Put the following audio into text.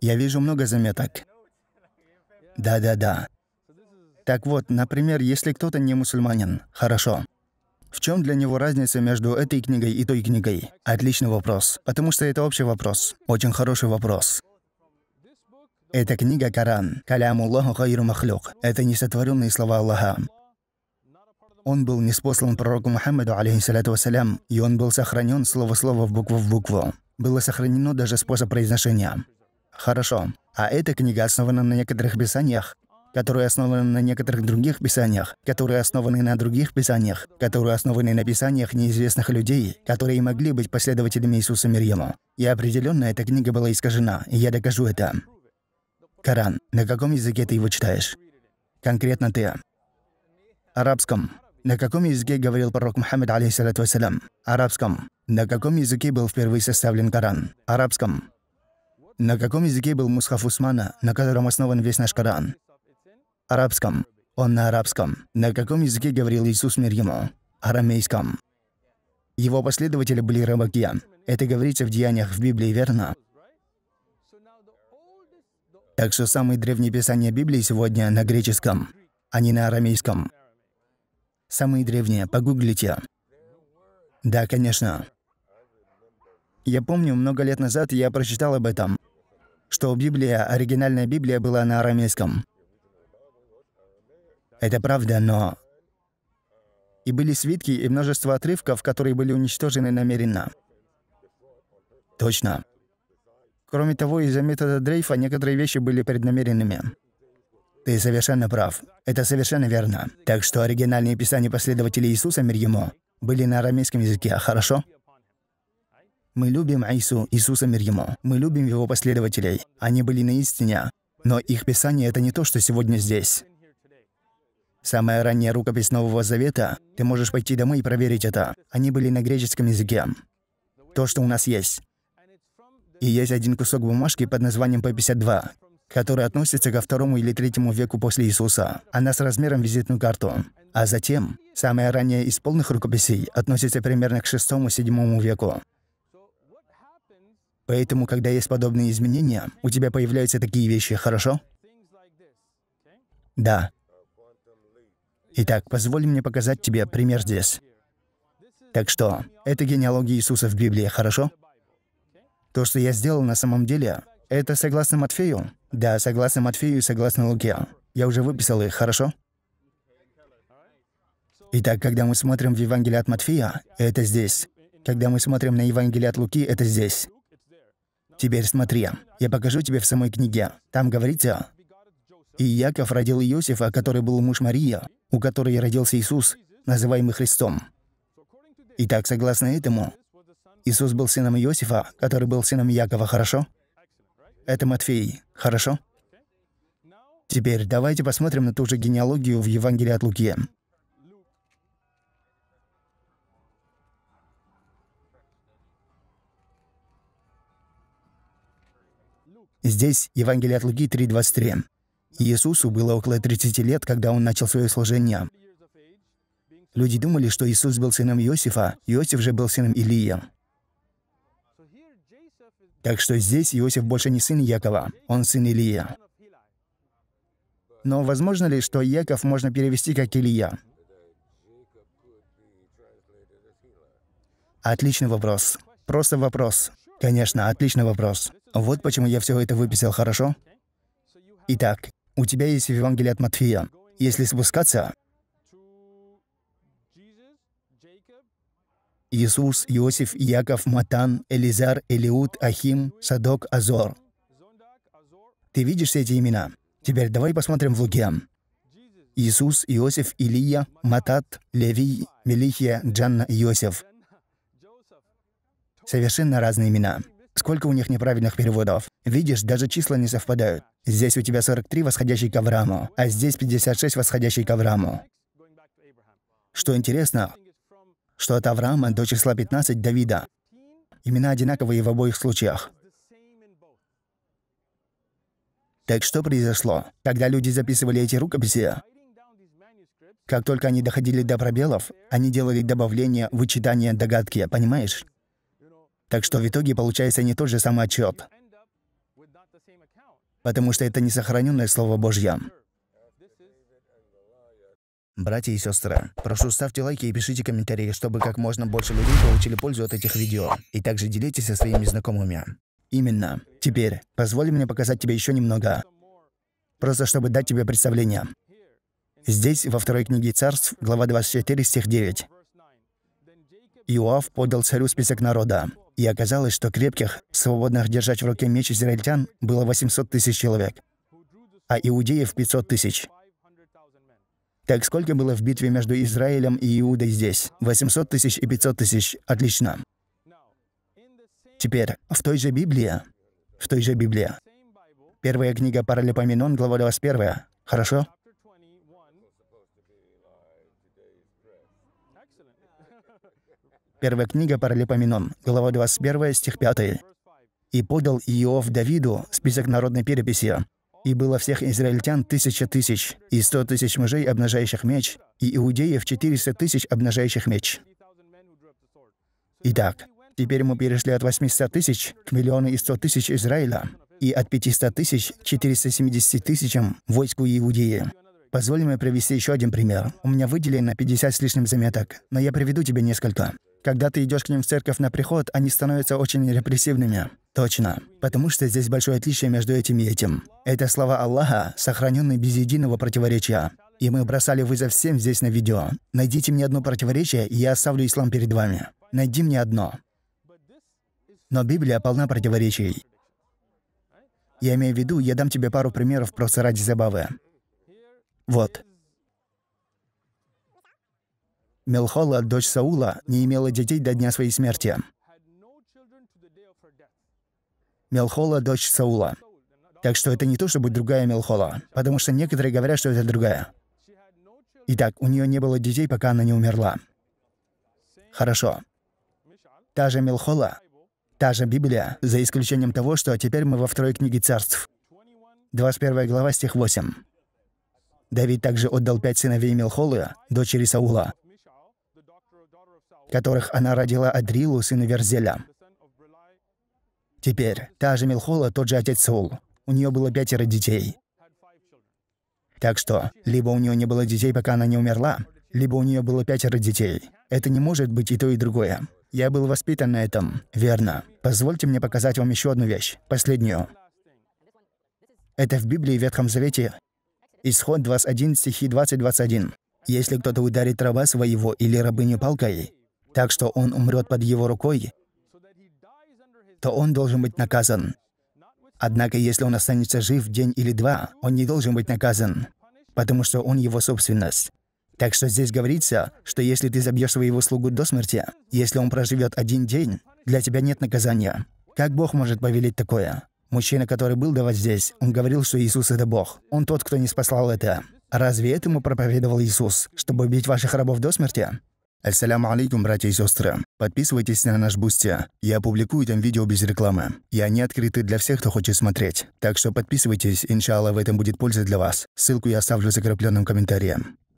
Я вижу много заметок. Да-да-да. Так вот, например, если кто-то не мусульманин, хорошо. В чем для него разница между этой книгой и той книгой? Отличный вопрос, потому что это общий вопрос. Очень хороший вопрос. Эта книга Коран, «Калям Аллаху хайру махлюк» — это несотворенные слова Аллаха. Он был неспослан пророку Мухаммаду, алейхиссалату вассалям, и он был сохранен слово-слово в букву в букву. Было сохранено даже способ произношения. Хорошо. А эта книга основана на некоторых писаниях, которые основаны на некоторых других писаниях, которые основаны на других писаниях, которые основаны на писаниях неизвестных людей, которые могли быть последователями Иисуса Мирьема. И определенно эта книга была искажена, и я докажу это. Коран. На каком языке ты его читаешь? Конкретно ты. Арабском. На каком языке говорил пророк Мухаммед, алейхиссалату вассалям? Арабском. На каком языке был впервые составлен Коран? Арабском. На каком языке был Мусхаф Усмана, на котором основан весь наш Коран? Арабском. Он на арабском. На каком языке говорил Иисус мир ему? Арамейском. Его последователи были рабаки. Это говорится в деяниях в Библии, верно? Так что самые древние писания Библии сегодня на греческом, а не на арамейском. Самые древние, погуглите. Да, конечно. Я помню, много лет назад я прочитал об этом, что Библия, оригинальная Библия была на арамейском. Это правда, но... И были свитки и множество отрывков, которые были уничтожены намеренно. Точно. Кроме того, из-за метода дрейфа некоторые вещи были преднамеренными. Ты совершенно прав. Это совершенно верно. Так что оригинальные писания последователей Иисуса, мир ему, были на арамейском языке, хорошо? Мы любим Аису, Иисуса, мир ему. Мы любим его последователей. Они были на истине. Но их писание — это не то, что сегодня здесь. Самая ранняя рукопись Нового Завета, ты можешь пойти домой и проверить это. Они были на греческом языке. То, что у нас есть. И есть один кусок бумажки под названием P52, которая относится ко второму или третьему веку после Иисуса. Она с размером визитную карту. А затем, самая ранняя из полных рукописей относится примерно к шестому-седьмому веку. Поэтому, когда есть подобные изменения, у тебя появляются такие вещи, хорошо? Да. Итак, позволь мне показать тебе пример здесь. Так что, это генеалогия Иисуса в Библии, хорошо? То, что я сделал на самом деле, это согласно Матфею? Да, согласно Матфею и согласно Луке. Я уже выписал их, хорошо? Итак, когда мы смотрим в Евангелие от Матфея, это здесь. Когда мы смотрим на Евангелие от Луки, это здесь. Теперь смотри, я покажу тебе в самой книге. Там говорится, «И Яков родил Иосифа, который был муж Мария, у которой родился Иисус, называемый Христом». Итак, согласно этому, Иисус был сыном Иосифа, который был сыном Якова, хорошо? Это Матфей, хорошо? Теперь давайте посмотрим на ту же генеалогию в Евангелии от Луки. Здесь Евангелие от Луки 3.23. Иисусу было около 30 лет, когда он начал свое служение. Люди думали, что Иисус был сыном Иосифа, Иосиф же был сыном Илия. Так что здесь Иосиф больше не сын Якова, он сын Илия. Но возможно ли, что Яков можно перевести как Илия? Отличный вопрос. Просто вопрос. Конечно, отличный вопрос. Вот почему я все это выписал, хорошо? Итак, у тебя есть Евангелие от Матфея. Если спускаться, Иисус, Иосиф, Яков, Матан, Элизар, Элиут, Ахим, Садок, Азор. Ты видишь эти имена? Теперь давай посмотрим в Луке. Иисус, Иосиф, Илия, Матат, Левий, Мелихия, Джанна, Иосиф. Совершенно разные имена. Сколько у них неправильных переводов? Видишь, даже числа не совпадают. Здесь у тебя 43 восходящий к Аврааму, а здесь 56 восходящий к Аврааму. Что интересно, что от Авраама до числа 15 Давида. Имена одинаковые в обоих случаях. Так что произошло, когда люди записывали эти рукописи? Как только они доходили до пробелов, они делали добавления, вычитания, догадки, понимаешь? Так что в итоге получается не тот же самый отчет, потому что это не сохраненное Слово Божье. Братья и сестры, прошу ставьте лайки и пишите комментарии, чтобы как можно больше людей получили пользу от этих видео. И также делитесь со своими знакомыми. Именно. Теперь, позволь мне показать тебе еще немного. Просто чтобы дать тебе представление. Здесь, во второй книге царств, глава 24, стих 9. Иоав подал царю список народа. И оказалось, что крепких, свободных держать в руке меч израильтян было 800 тысяч человек, а иудеев 500 тысяч. Так сколько было в битве между Израилем и Иудой здесь? 800 тысяч и 500 тысяч. Отлично. Теперь, в той же Библии, в той же Библии, первая книга Паралипоменон, глава 21. Хорошо? Первая книга Паралипоменон, глава 21, стих 5. «И подал Иов Давиду список народной переписи, и было всех израильтян тысяча тысяч, и сто тысяч мужей, обнажающих меч, и иудеев четыреста тысяч, обнажающих меч. Итак, теперь мы перешли от 800 тысяч к миллиону и сто тысяч Израиля, и от 500 тысяч к 470 тысячам войску Иудеи. Позволь мне привести еще один пример. У меня выделено 50 с лишним заметок, но я приведу тебе несколько. Когда ты идешь к ним в церковь на приход, они становятся очень репрессивными. Точно. Потому что здесь большое отличие между этим и этим. Это слова Аллаха, сохраненные без единого противоречия. И мы бросали вызов всем здесь на видео. Найдите мне одно противоречие, и я оставлю ислам перед вами. Найди мне одно. Но Библия полна противоречий. Я имею в виду, я дам тебе пару примеров просто ради забавы. Вот. Мелхола, дочь Саула, не имела детей до дня своей смерти. Мелхола — дочь Саула. Так что это не то, чтобы другая Мелхола, потому что некоторые говорят, что это другая. Итак, у нее не было детей, пока она не умерла. Хорошо. Та же Мелхола, та же Библия, за исключением того, что теперь мы во второй книге царств. 21 глава, стих 8. Давид также отдал пять сыновей Мелхолы, дочери Саула, которых она родила Адрилу, сыну Верзеля. Теперь та же Милхола, тот же отец Сул. У нее было пятеро детей. Так что, либо у нее не было детей, пока она не умерла, либо у нее было пятеро детей. Это не может быть и то, и другое. Я был воспитан на этом, верно. Позвольте мне показать вам еще одну вещь, последнюю. Это в Библии в Ветхом Завете. Исход 21, стихи 20-21. «Если кто-то ударит раба своего или рабыню палкой, так что он умрет под его рукой, то он должен быть наказан. Однако, если он останется жив день или два, он не должен быть наказан, потому что он его собственность. Так что здесь говорится, что если ты забьешь своего слугу до смерти, если он проживет один день, для тебя нет наказания. Как Бог может повелить такое? Мужчина, который был до вас здесь, он говорил, что Иисус — это Бог. Он тот, кто не спасал это. Разве этому проповедовал Иисус, чтобы убить ваших рабов до смерти? Ассаляму алейкум, братья и сестры. Подписывайтесь на наш Бусти. Я публикую там видео без рекламы. И они открыты для всех, кто хочет смотреть. Так что подписывайтесь, иншалла, в этом будет польза для вас. Ссылку я оставлю в закрепленном комментарии.